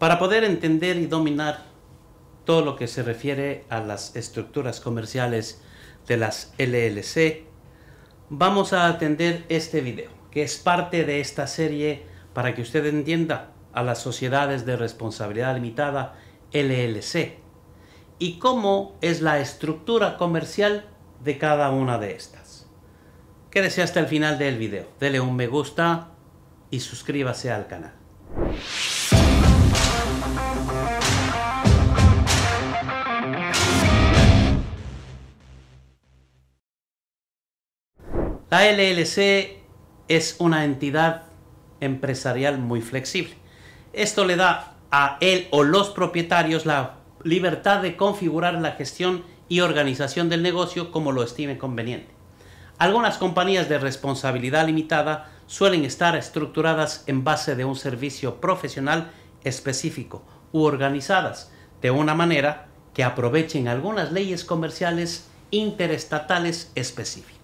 Para poder entender y dominar todo lo que se refiere a las estructuras comerciales de las LLC, vamos a atender este video, que es parte de esta serie para que usted entienda a las sociedades de responsabilidad limitada, LLC, y cómo es la estructura comercial de cada una de estas. Quédese hasta el final del video, dele un me gusta y suscríbase al canal. La LLC es una entidad empresarial muy flexible. Esto le da a él o los propietarios la libertad de configurar la gestión y organización del negocio como lo estime conveniente. Algunas compañías de responsabilidad limitada suelen estar estructuradas en base de un servicio profesional específico u organizadas de una manera que aprovechen algunas leyes comerciales interestatales específicas.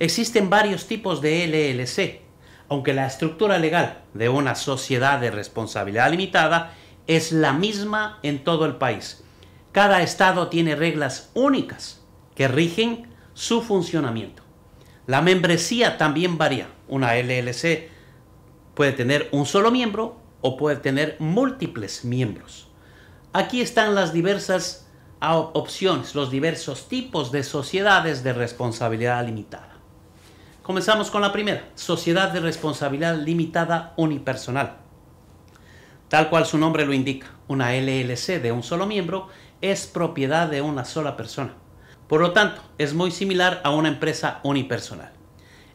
Existen varios tipos de LLC, aunque la estructura legal de una sociedad de responsabilidad limitada es la misma en todo el país. Cada estado tiene reglas únicas que rigen su funcionamiento. La membresía también varía. Una LLC puede tener un solo miembro o puede tener múltiples miembros. Aquí están las diversas ah, opciones, los diversos tipos de sociedades de responsabilidad limitada. Comenzamos con la primera, sociedad de responsabilidad limitada unipersonal. Tal cual su nombre lo indica, una LLC de un solo miembro es propiedad de una sola persona. Por lo tanto, es muy similar a una empresa unipersonal.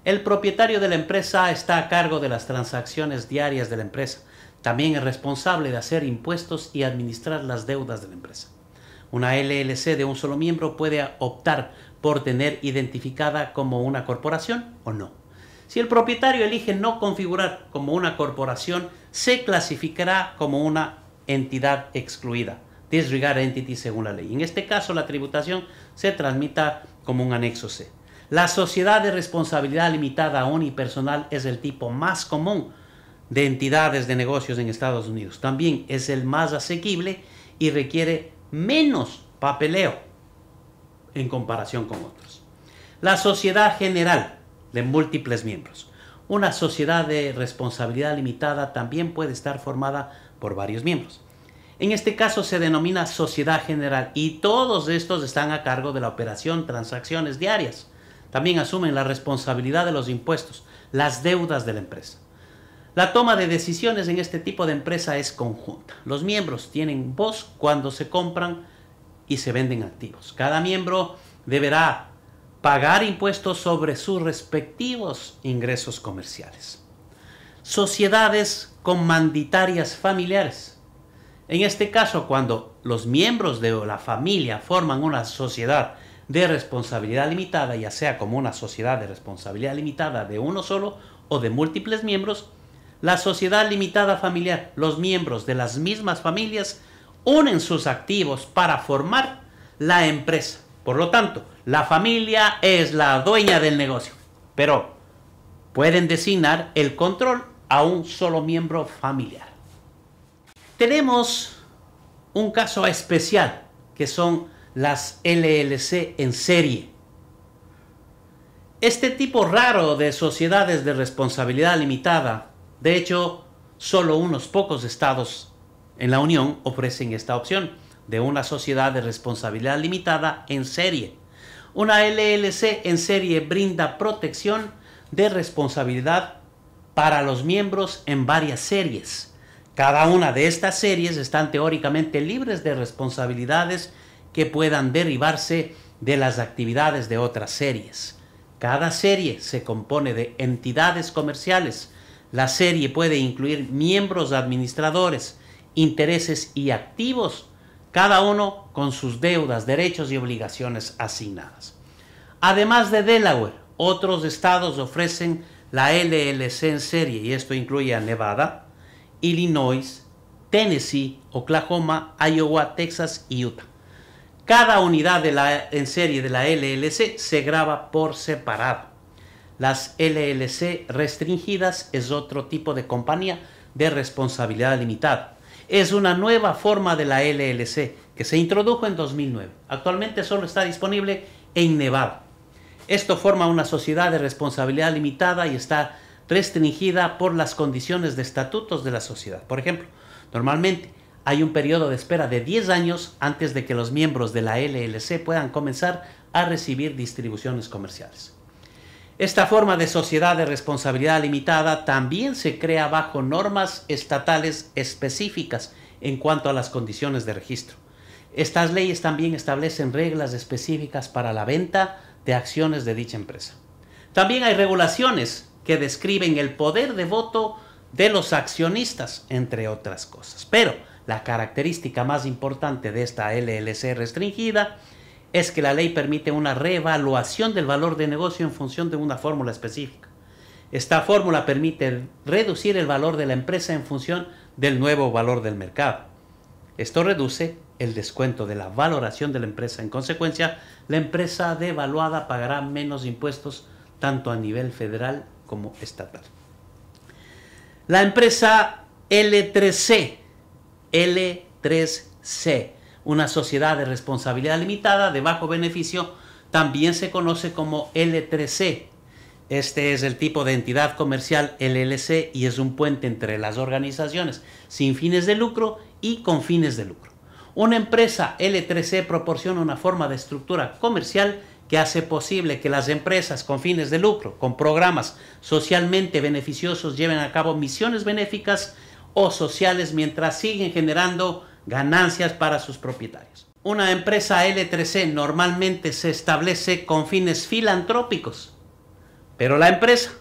El propietario de la empresa está a cargo de las transacciones diarias de la empresa. También es responsable de hacer impuestos y administrar las deudas de la empresa. Una LLC de un solo miembro puede optar por tener identificada como una corporación o no. Si el propietario elige no configurar como una corporación, se clasificará como una entidad excluida, disregard entity según la ley. En este caso, la tributación se transmita como un anexo C. La sociedad de responsabilidad limitada unipersonal es el tipo más común de entidades de negocios en Estados Unidos. También es el más asequible y requiere menos papeleo en comparación con otros. La sociedad general de múltiples miembros. Una sociedad de responsabilidad limitada también puede estar formada por varios miembros. En este caso se denomina sociedad general y todos estos están a cargo de la operación transacciones diarias. También asumen la responsabilidad de los impuestos, las deudas de la empresa. La toma de decisiones en este tipo de empresa es conjunta. Los miembros tienen voz cuando se compran y se venden activos. Cada miembro deberá pagar impuestos sobre sus respectivos ingresos comerciales. Sociedades comanditarias familiares. En este caso, cuando los miembros de la familia forman una sociedad de responsabilidad limitada, ya sea como una sociedad de responsabilidad limitada de uno solo o de múltiples miembros, la sociedad limitada familiar, los miembros de las mismas familias unen sus activos para formar la empresa. Por lo tanto, la familia es la dueña del negocio, pero pueden designar el control a un solo miembro familiar. Tenemos un caso especial que son las LLC en serie. Este tipo raro de sociedades de responsabilidad limitada de hecho, solo unos pocos estados en la Unión ofrecen esta opción de una sociedad de responsabilidad limitada en serie. Una LLC en serie brinda protección de responsabilidad para los miembros en varias series. Cada una de estas series están teóricamente libres de responsabilidades que puedan derivarse de las actividades de otras series. Cada serie se compone de entidades comerciales la serie puede incluir miembros administradores, intereses y activos, cada uno con sus deudas, derechos y obligaciones asignadas. Además de Delaware, otros estados ofrecen la LLC en serie y esto incluye a Nevada, Illinois, Tennessee, Oklahoma, Iowa, Texas y Utah. Cada unidad de la, en serie de la LLC se graba por separado. Las LLC restringidas es otro tipo de compañía de responsabilidad limitada. Es una nueva forma de la LLC que se introdujo en 2009. Actualmente solo está disponible en Nevada. Esto forma una sociedad de responsabilidad limitada y está restringida por las condiciones de estatutos de la sociedad. Por ejemplo, normalmente hay un periodo de espera de 10 años antes de que los miembros de la LLC puedan comenzar a recibir distribuciones comerciales. Esta forma de sociedad de responsabilidad limitada también se crea bajo normas estatales específicas en cuanto a las condiciones de registro. Estas leyes también establecen reglas específicas para la venta de acciones de dicha empresa. También hay regulaciones que describen el poder de voto de los accionistas, entre otras cosas. Pero la característica más importante de esta LLC restringida es que la ley permite una reevaluación del valor de negocio en función de una fórmula específica. Esta fórmula permite reducir el valor de la empresa en función del nuevo valor del mercado. Esto reduce el descuento de la valoración de la empresa. En consecuencia, la empresa devaluada pagará menos impuestos tanto a nivel federal como estatal. La empresa L3C, L3C, una sociedad de responsabilidad limitada de bajo beneficio, también se conoce como L3C. Este es el tipo de entidad comercial LLC y es un puente entre las organizaciones sin fines de lucro y con fines de lucro. Una empresa L3C proporciona una forma de estructura comercial que hace posible que las empresas con fines de lucro, con programas socialmente beneficiosos, lleven a cabo misiones benéficas o sociales mientras siguen generando ganancias para sus propietarios. Una empresa L3C normalmente se establece con fines filantrópicos, pero la empresa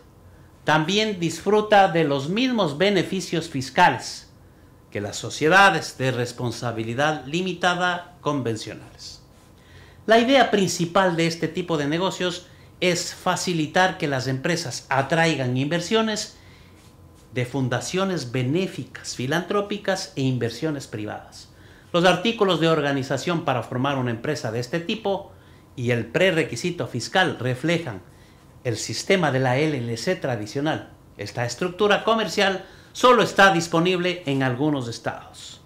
también disfruta de los mismos beneficios fiscales que las sociedades de responsabilidad limitada convencionales. La idea principal de este tipo de negocios es facilitar que las empresas atraigan inversiones de fundaciones benéficas, filantrópicas e inversiones privadas, los artículos de organización para formar una empresa de este tipo y el prerequisito fiscal reflejan el sistema de la LLC tradicional. Esta estructura comercial solo está disponible en algunos estados.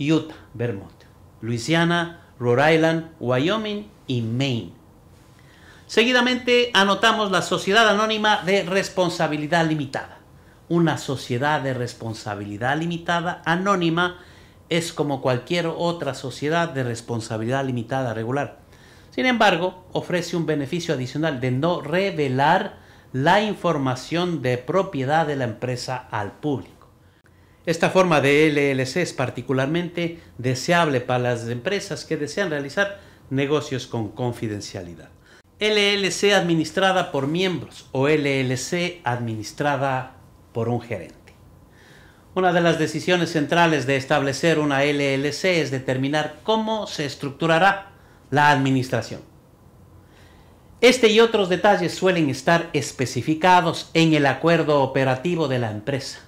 Utah, Vermont, Luisiana, Rhode Island, Wyoming y Maine. Seguidamente anotamos la Sociedad Anónima de Responsabilidad Limitada una sociedad de responsabilidad limitada anónima es como cualquier otra sociedad de responsabilidad limitada regular. Sin embargo, ofrece un beneficio adicional de no revelar la información de propiedad de la empresa al público. Esta forma de LLC es particularmente deseable para las empresas que desean realizar negocios con confidencialidad. LLC administrada por miembros o LLC administrada un gerente. Una de las decisiones centrales de establecer una LLC es determinar cómo se estructurará la administración. Este y otros detalles suelen estar especificados en el acuerdo operativo de la empresa.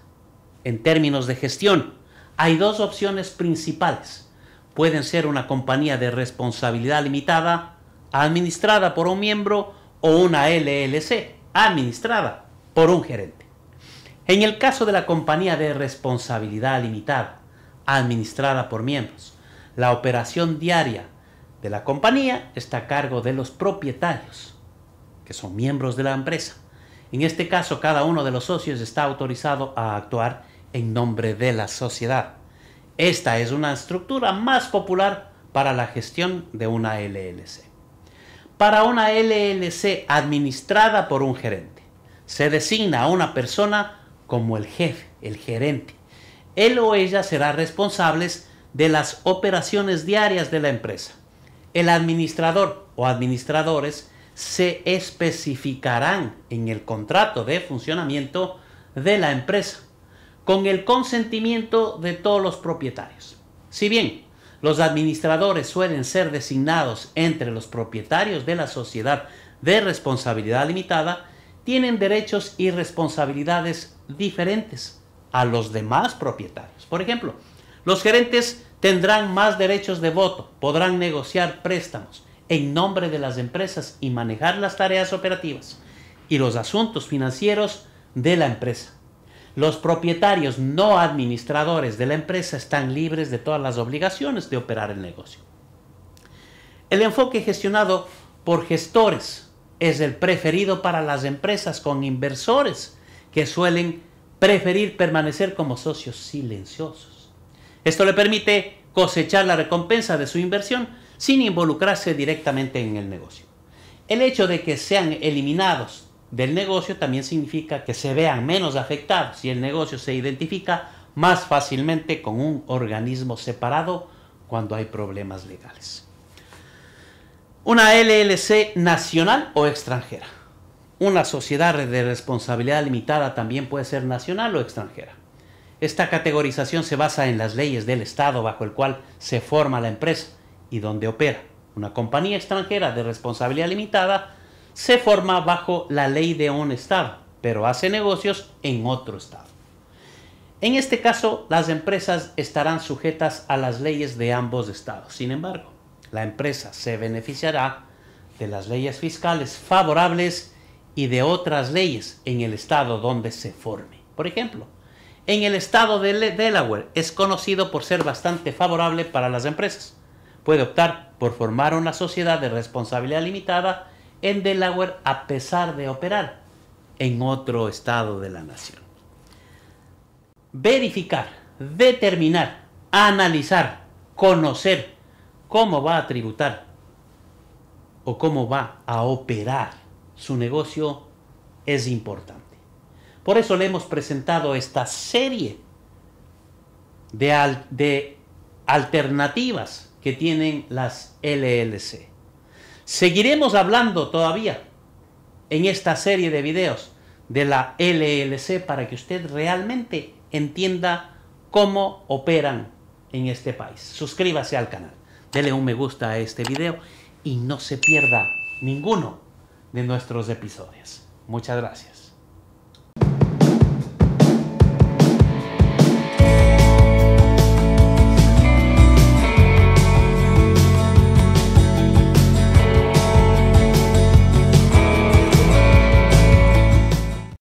En términos de gestión, hay dos opciones principales. Pueden ser una compañía de responsabilidad limitada, administrada por un miembro, o una LLC, administrada por un gerente. En el caso de la compañía de responsabilidad limitada, administrada por miembros, la operación diaria de la compañía está a cargo de los propietarios, que son miembros de la empresa. En este caso, cada uno de los socios está autorizado a actuar en nombre de la sociedad. Esta es una estructura más popular para la gestión de una LLC. Para una LLC administrada por un gerente, se designa a una persona como el jefe, el gerente. Él o ella será responsables de las operaciones diarias de la empresa. El administrador o administradores se especificarán en el contrato de funcionamiento de la empresa con el consentimiento de todos los propietarios. Si bien los administradores suelen ser designados entre los propietarios de la sociedad de responsabilidad limitada, tienen derechos y responsabilidades diferentes a los demás propietarios. Por ejemplo, los gerentes tendrán más derechos de voto, podrán negociar préstamos en nombre de las empresas y manejar las tareas operativas y los asuntos financieros de la empresa. Los propietarios no administradores de la empresa están libres de todas las obligaciones de operar el negocio. El enfoque gestionado por gestores es el preferido para las empresas con inversores que suelen preferir permanecer como socios silenciosos. Esto le permite cosechar la recompensa de su inversión sin involucrarse directamente en el negocio. El hecho de que sean eliminados del negocio también significa que se vean menos afectados y el negocio se identifica más fácilmente con un organismo separado cuando hay problemas legales. Una LLC nacional o extranjera. Una sociedad de responsabilidad limitada también puede ser nacional o extranjera. Esta categorización se basa en las leyes del Estado bajo el cual se forma la empresa y donde opera. Una compañía extranjera de responsabilidad limitada se forma bajo la ley de un Estado, pero hace negocios en otro Estado. En este caso, las empresas estarán sujetas a las leyes de ambos Estados. Sin embargo, la empresa se beneficiará de las leyes fiscales favorables y de otras leyes en el estado donde se forme. Por ejemplo, en el estado de Delaware es conocido por ser bastante favorable para las empresas. Puede optar por formar una sociedad de responsabilidad limitada en Delaware a pesar de operar en otro estado de la nación. Verificar, determinar, analizar, conocer cómo va a tributar o cómo va a operar su negocio es importante. Por eso le hemos presentado esta serie de, alternativas que tienen las LLC. Seguiremos hablando todavía en esta serie de videos de la LLC para que usted realmente entienda cómo operan en este país. Suscríbase al canal dele un me gusta a este video y no se pierda ninguno de nuestros episodios. Muchas gracias.